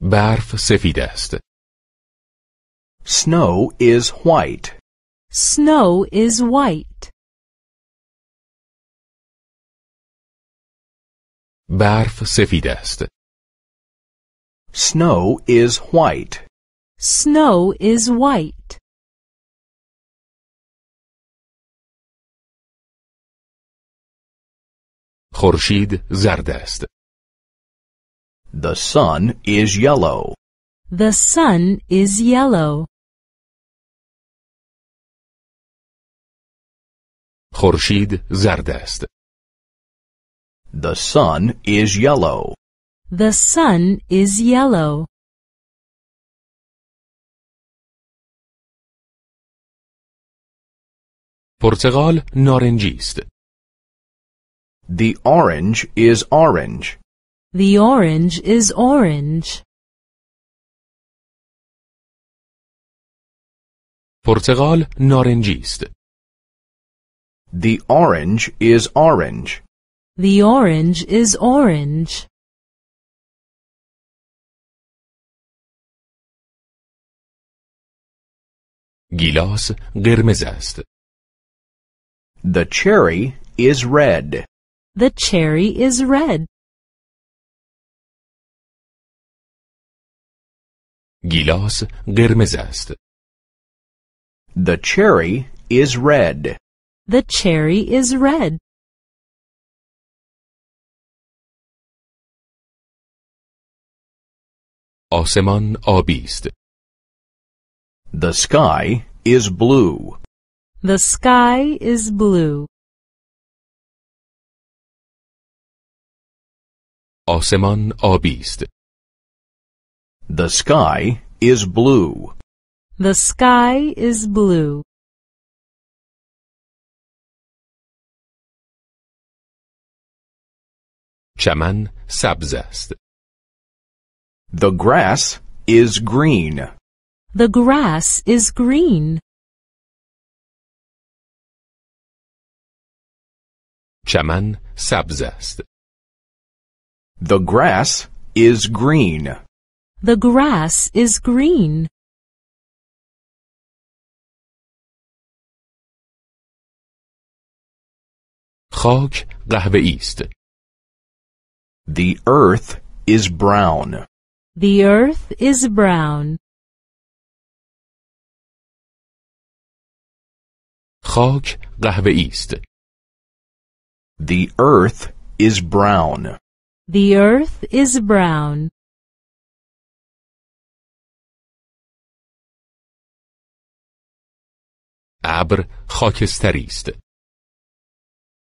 برف سفید است. Snow is white. Snow is white. برف سفید است. Snow is white. Snow is white. خورشید زرد است. The sun is yellow. The sun is yellow. خورشید زرد است. The sun is yellow. The sun is yellow. پرتقال نارنجی است. The orange is orange. The orange is orange. پرتغال نارنجی است. The orange is orange. The orange is orange. گیلاس قرمز است. The cherry is red. The cherry is red. گیلاس قرمز است. The cherry is red. The cherry is red. آسمان آبی است. The sky is blue. The sky is blue. آسمان آبی است. The sky is blue. The sky is blue. چمن سبز است. The grass is green. The grass is green. چمن سبز است. The grass is green. The grass is green. خاک قهوه‌ای است. The earth is brown. The earth is brown. خاک قهوه‌ای است. The earth is brown. The earth is brown. ابر خاکستری است.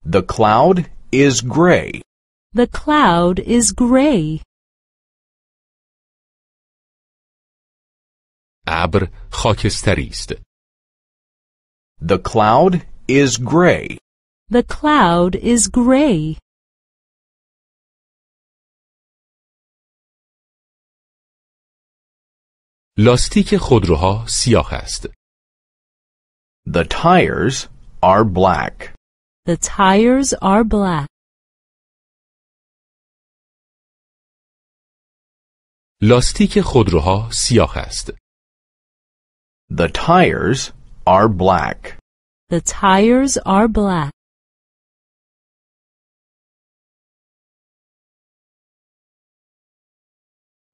The cloud is gray. The cloud is gray. ابر خاکستری است. The cloud is gray. The cloud is gray. لاستیک خودروها سیاه است. The tires are black. The tires are black. لاستیک خودروها سیاه است. The tires are black. The tires are black.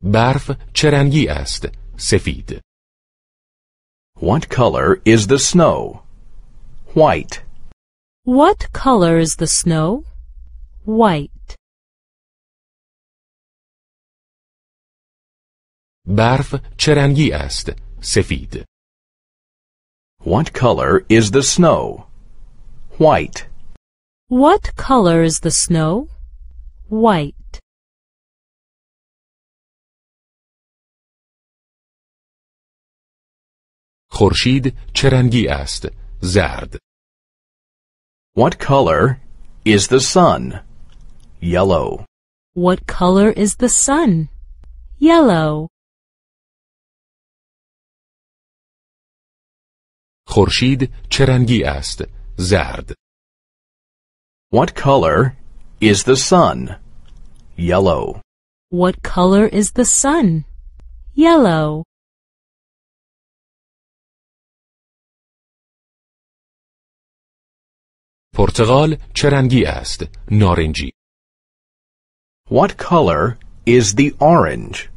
برف چه رنگی است؟ سفید. What color is the snow? White. What color is the snow? White. Barf, چه رنگی است؟ What color is the snow? White. What color is the snow? White. خورشید چه رنگی است؟ زرد. What color is the sun? Yellow. What color is the sun? Yellow. خورشید چه رنگی است؟ زرد. What color is the sun? Yellow. What color is the sun? Yellow. پرتقال چه رنگی است؟ نارنجی. What color is the orange?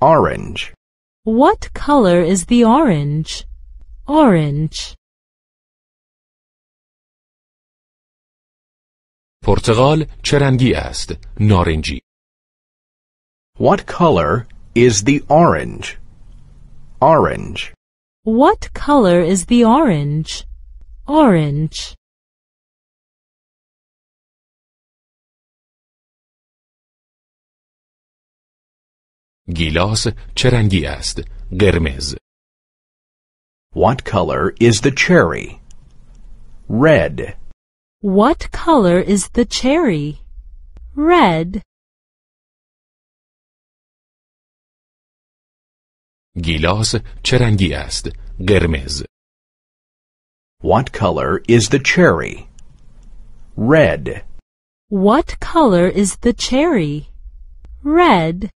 Orange. What color is the orange? Orange. پرتقال چه رنگی است؟ نارنجی. What color is the orange? Orange. What color is the orange? Orange. گیلاس چه رنگی است؟ قرمز. What color is the cherry? Red. What color is the cherry? Red. گیلاس چه رنگی است؟ قرمز. What color is the cherry? Red. What color is the cherry? Red.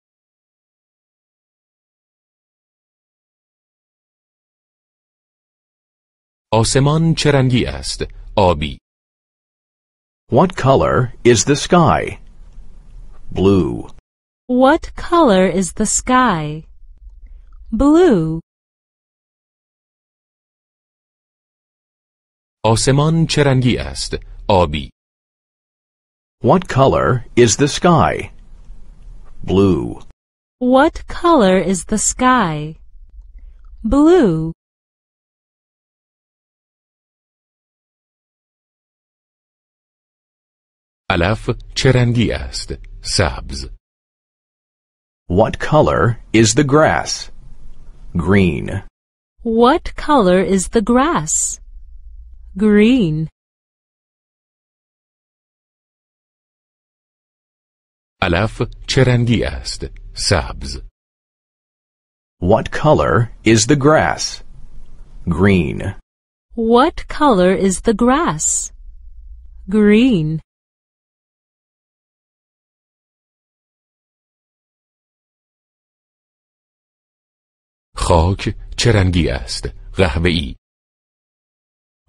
آسمان چه رنگی است؟ آبی. What color is the sky? Blue. What color is the sky? Blue. آسمان چه رنگی است؟ آبی. What color is the sky? Blue. What color is the sky? Blue. علف چه رنگی است؟ سبز. What color is the grass? Green. What color is the grass? Green. علف چه رنگی است؟ سبز. What color is the grass? Green. What color is the grass? Green. خاک چه رنگی است؟ قهوه‌ای.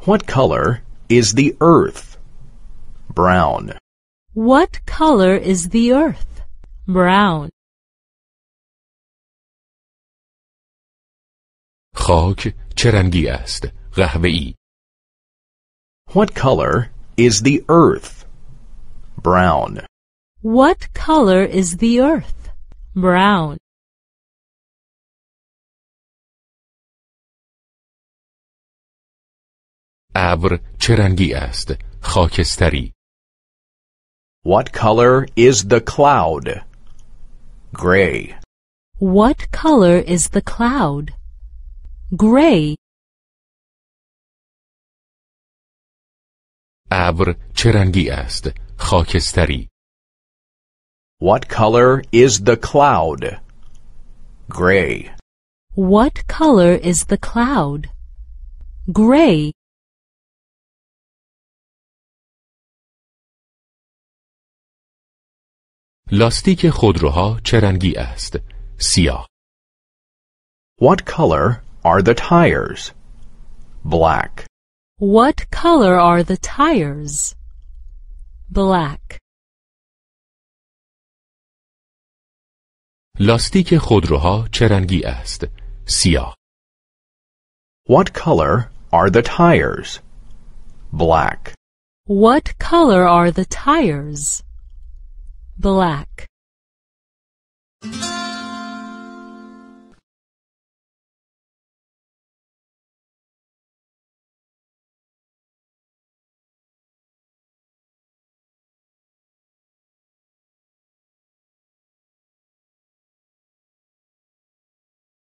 What color is the earth? Brown. What color is the earth? Brown. خاک چه رنگی است؟ قهوه‌ای. What color is the earth? Brown. What color is the earth? Brown. ابر چه رنگی است؟ خاکستری. What color is the cloud? Gray. What color is the cloud? Gray. ابر چه رنگی است؟ خاکستری. What color is the cloud? Gray. What color is the cloud? Gray. لاستیک خودروها چه رنگی است؟ سیاه. What color are the tires? Black. What color are the tires? Black. لاستیک خودروها چه رنگی است؟ سیاه. What color are the tires? Black. What color are the tires? black